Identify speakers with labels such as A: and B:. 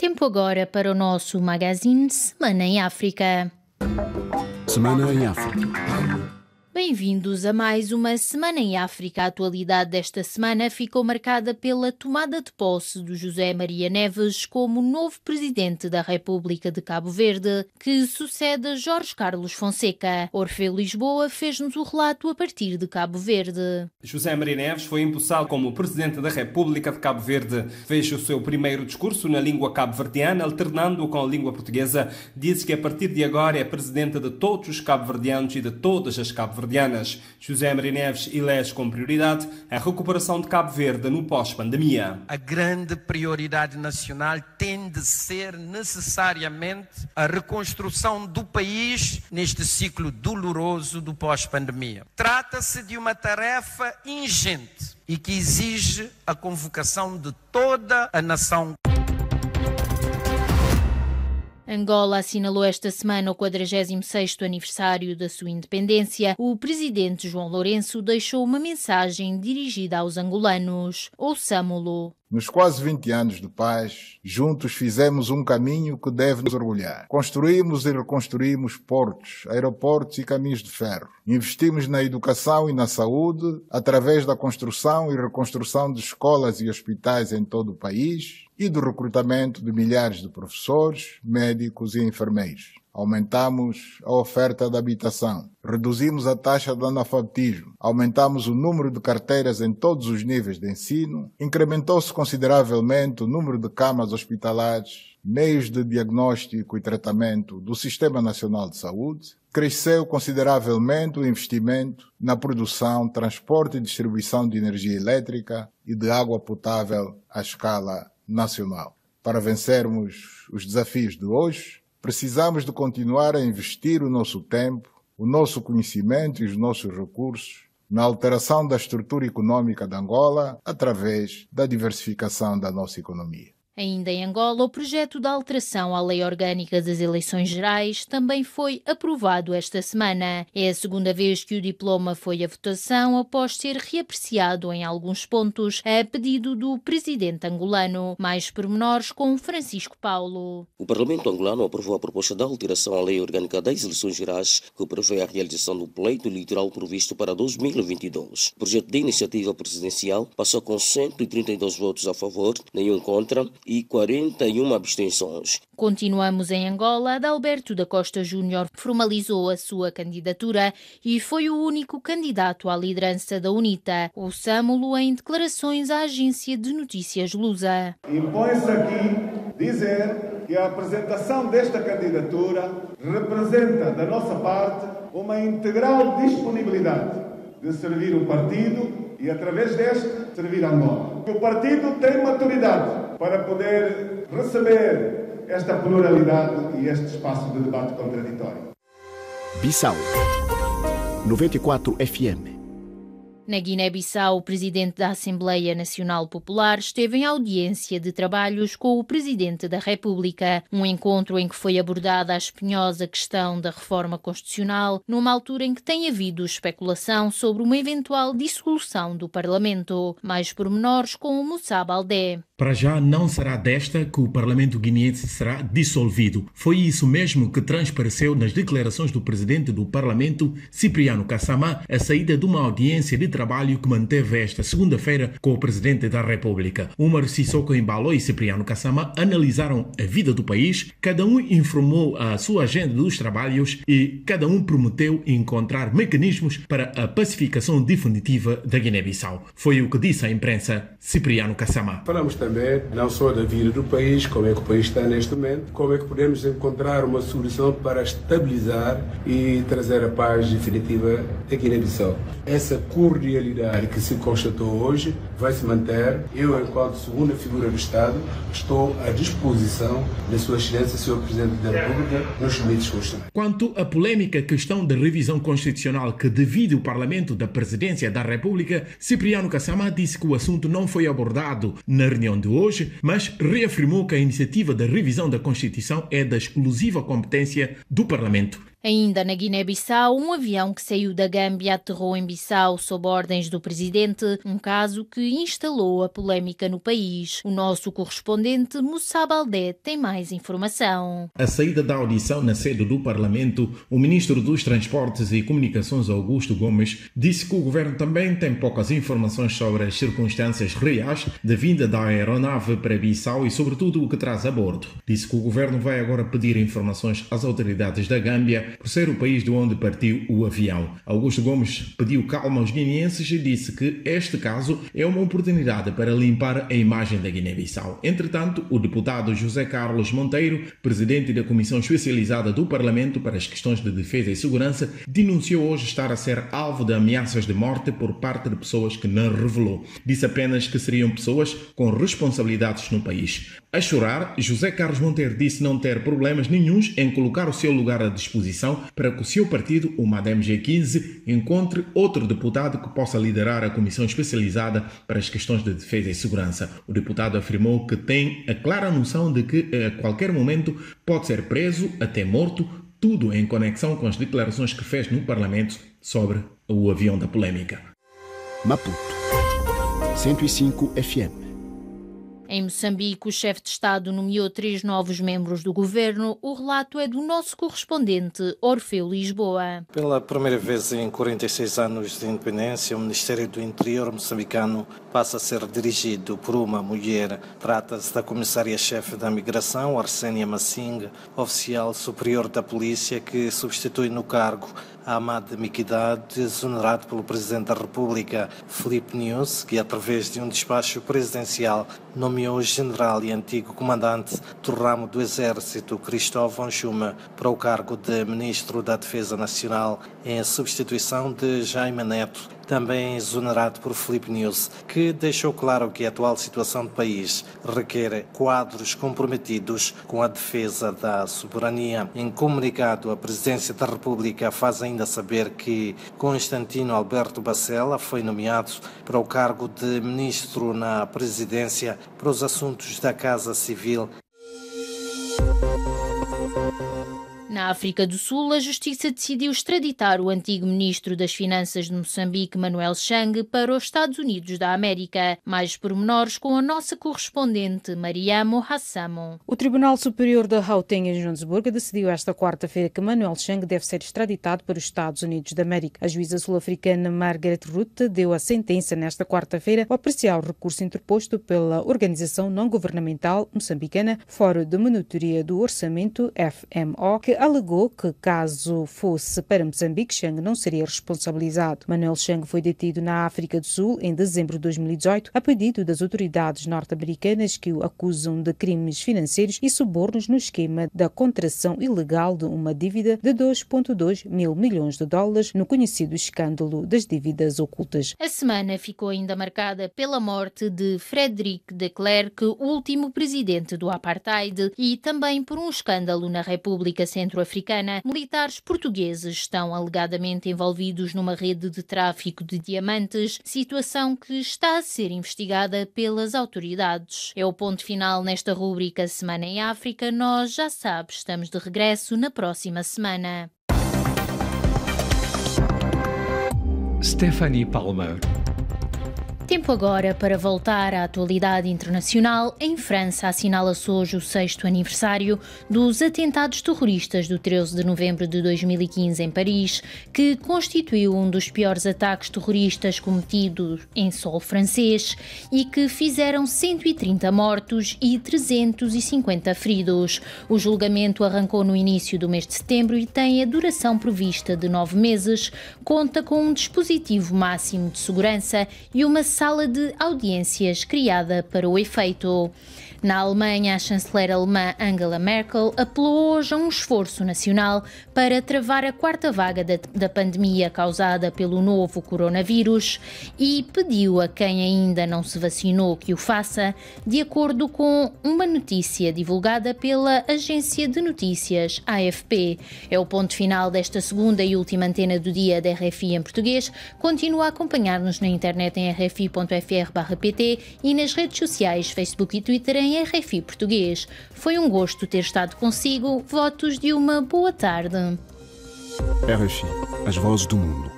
A: Tempo agora para o nosso magazine Semana em África. Semana em África. Bem-vindos a mais uma Semana em África. A atualidade desta semana ficou marcada pela tomada de posse do José Maria Neves como novo presidente da República de Cabo Verde, que sucede a Jorge Carlos Fonseca. Orfeu Lisboa fez-nos o relato a partir de Cabo Verde.
B: José Maria Neves foi empossado como presidente da República de Cabo Verde. Fez o seu primeiro discurso na língua cabo-verdiana, alternando-o com a língua portuguesa. Diz que a partir de agora é presidente de todos os cabo-verdianos e de todas as cabo-verdianas cabo-verdianas. José Maria Neves e Lés com prioridade a recuperação de Cabo Verde no pós-pandemia. A grande prioridade nacional tem de ser necessariamente a reconstrução do país neste ciclo doloroso do pós-pandemia. Trata-se de uma tarefa ingente e que exige a convocação de toda a nação.
A: Angola assinalou esta semana o 46º aniversário da sua independência. O presidente João Lourenço deixou uma mensagem dirigida aos angolanos. Ouçamo-lo.
C: Nos quase 20 anos de paz, juntos fizemos um caminho que deve nos orgulhar. Construímos e reconstruímos portos, aeroportos e caminhos de ferro. Investimos na educação e na saúde através da construção e reconstrução de escolas e hospitais em todo o país e do recrutamento de milhares de professores, médicos e enfermeiros. Aumentamos a oferta de habitação. Reduzimos a taxa de analfabetismo. Aumentamos o número de carteiras em todos os níveis de ensino. Incrementou-se consideravelmente o número de camas hospitalares, meios de diagnóstico e tratamento do Sistema Nacional de Saúde. Cresceu consideravelmente o investimento na produção, transporte e distribuição de energia elétrica e de água potável à escala nacional. Para vencermos os desafios de hoje, Precisamos de continuar a investir o nosso tempo, o nosso conhecimento e os nossos recursos na alteração da estrutura econômica de Angola através da diversificação da nossa economia.
A: Ainda em Angola, o projeto da alteração à lei orgânica das eleições gerais também foi aprovado esta semana. É a segunda vez que o diploma foi a votação após ser reapreciado em alguns pontos a pedido do presidente angolano. Mais pormenores com Francisco Paulo.
D: O Parlamento angolano aprovou a proposta da alteração à lei orgânica das eleições gerais que prevê a realização do pleito eleitoral previsto para 2022. O projeto de iniciativa presidencial passou com 132 votos a favor, nenhum contra e 41 abstenções.
A: Continuamos em Angola. Adalberto da Costa Júnior formalizou a sua candidatura e foi o único candidato à liderança da UNITA. O Sâmulo em declarações à agência de notícias Lusa.
C: Impõe-se aqui dizer que a apresentação desta candidatura representa, da nossa parte, uma integral disponibilidade de servir o partido e, através deste, servir a Angola. O partido tem maturidade para poder receber esta pluralidade e este espaço de debate contraditório.
B: Bissau 94 FM
A: na Guiné-Bissau, o presidente da Assembleia Nacional Popular esteve em audiência de trabalhos com o presidente da República, um encontro em que foi abordada a espinhosa questão da reforma constitucional, numa altura em que tem havido especulação sobre uma eventual dissolução do Parlamento. Mais pormenores com o Moussa Baldé.
B: Para já não será desta que o Parlamento guineense será dissolvido. Foi isso mesmo que transpareceu nas declarações do presidente do Parlamento, Cipriano Cassama, a saída de uma audiência de trabalho que manteve esta segunda-feira com o presidente da República. Umar Sissoko Embalo e Cipriano Cassama analisaram a vida do país, cada um informou a sua agenda dos trabalhos e cada um prometeu encontrar mecanismos para a pacificação definitiva da Guiné-Bissau. Foi o que disse à imprensa Cipriano Cassama. Falamos também, não só da vida do país, como é que o país está neste momento, como é que podemos encontrar uma solução para estabilizar e trazer a paz definitiva aqui na Bissau. Essa cordialidade que se constatou hoje vai se manter. Eu, enquanto segunda figura do Estado, estou à disposição da Sua Excelência, Sr. Presidente da República, nos limites constitucionais. Quanto à polêmica questão da revisão constitucional que divide o Parlamento da Presidência da República, Cipriano Cassama disse que o assunto não foi abordado na reunião de hoje, mas reafirmou que a iniciativa da revisão da Constituição é da exclusiva competência do Parlamento
A: Ainda na Guiné-Bissau, um avião que saiu da Gâmbia aterrou em Bissau sob ordens do presidente, um caso que instalou a polémica no país. O nosso correspondente Moussa Baldé tem mais informação.
B: A saída da audição na sede do Parlamento, o ministro dos Transportes e Comunicações Augusto Gomes disse que o governo também tem poucas informações sobre as circunstâncias reais da vinda da aeronave para Bissau e sobretudo, o que traz a bordo. Disse que o governo vai agora pedir informações às autoridades da Gâmbia por ser o país de onde partiu o avião. Augusto Gomes pediu calma aos guineenses e disse que este caso é uma oportunidade para limpar a imagem da Guiné-Bissau. Entretanto, o deputado José Carlos Monteiro, presidente da Comissão Especializada do Parlamento para as Questões de Defesa e Segurança, denunciou hoje estar a ser alvo de ameaças de morte por parte de pessoas que não revelou. Disse apenas que seriam pessoas com responsabilidades no país. A chorar, José Carlos Monteiro disse não ter problemas nenhums em colocar o seu lugar à disposição para que o seu partido, o g 15, encontre outro deputado que possa liderar a comissão especializada para as questões de defesa e segurança. O deputado afirmou que tem a clara noção de que a qualquer momento pode ser preso, até morto, tudo em conexão com as declarações que fez no Parlamento sobre o avião da polêmica. Maputo 105 FM
A: em Moçambique, o chefe de Estado nomeou três novos membros do governo. O relato é do nosso correspondente, Orfeu Lisboa.
D: Pela primeira vez em 46 anos de independência, o Ministério do Interior moçambicano passa a ser dirigido por uma mulher. Trata-se da comissária-chefe da Migração, Arsênia Massing, oficial superior da polícia, que substitui no cargo Ahmad Miquidade, exonerado pelo Presidente da República, Felipe News, que, através de um despacho presidencial, nomeou o general e antigo comandante do ramo do Exército, Cristóvão Schuma, para o cargo de Ministro da Defesa Nacional, em substituição de Jaime Neto, também exonerado por Felipe News, que deixou claro que a atual situação do país requer quadros comprometidos com a defesa da soberania. Em comunicado, a Presidência da República faz ainda saber que Constantino Alberto Bacela foi nomeado para o cargo de ministro na presidência para os assuntos da Casa Civil.
A: Na África do Sul, a Justiça decidiu extraditar o antigo ministro das Finanças de Moçambique, Manuel Chang, para os Estados Unidos da América. Mais pormenores com a nossa correspondente, Mariamo Hassamo. O Tribunal Superior da Gauteng, em Joanesburgo, decidiu esta quarta-feira que Manuel Chang deve ser extraditado para os Estados Unidos da América. A juíza sul-africana Margaret Ruth deu a sentença nesta quarta-feira ao apreciar o recurso interposto pela organização não-governamental moçambicana Fórum de Monitoria do Orçamento, FMO, que alegou que, caso fosse para Moçambique, Chang não seria responsabilizado. Manuel Chang foi detido na África do Sul em dezembro de 2018 a pedido das autoridades norte-americanas que o acusam de crimes financeiros e subornos no esquema da contração ilegal de uma dívida de 2,2 mil milhões de dólares no conhecido escândalo das dívidas ocultas. A semana ficou ainda marcada pela morte de Frederic de Klerk, último presidente do apartheid, e também por um escândalo na República Centro centro-africana, militares portugueses estão alegadamente envolvidos numa rede de tráfico de diamantes, situação que está a ser investigada pelas autoridades. É o ponto final nesta rúbrica Semana em África. Nós, já sabes, estamos de regresso na próxima semana. Stephanie Palmer Tempo agora para voltar à atualidade internacional. Em França assinala-se hoje o sexto aniversário dos atentados terroristas do 13 de novembro de 2015 em Paris, que constituiu um dos piores ataques terroristas cometidos em solo francês e que fizeram 130 mortos e 350 feridos. O julgamento arrancou no início do mês de setembro e tem a duração prevista de nove meses. Conta com um dispositivo máximo de segurança e uma sala de audiências criada para o efeito. Na Alemanha, a chanceler alemã Angela Merkel apelou hoje a um esforço nacional para travar a quarta vaga da, da pandemia causada pelo novo coronavírus e pediu a quem ainda não se vacinou que o faça, de acordo com uma notícia divulgada pela agência de notícias AFP. É o ponto final desta segunda e última antena do dia da RFI em português. Continua a acompanhar-nos na internet em rfi.fr/pt e nas redes sociais Facebook e Twitter em em RFI Português. Foi um gosto ter estado consigo. Votos de uma boa tarde.
C: RFI, as vozes do mundo.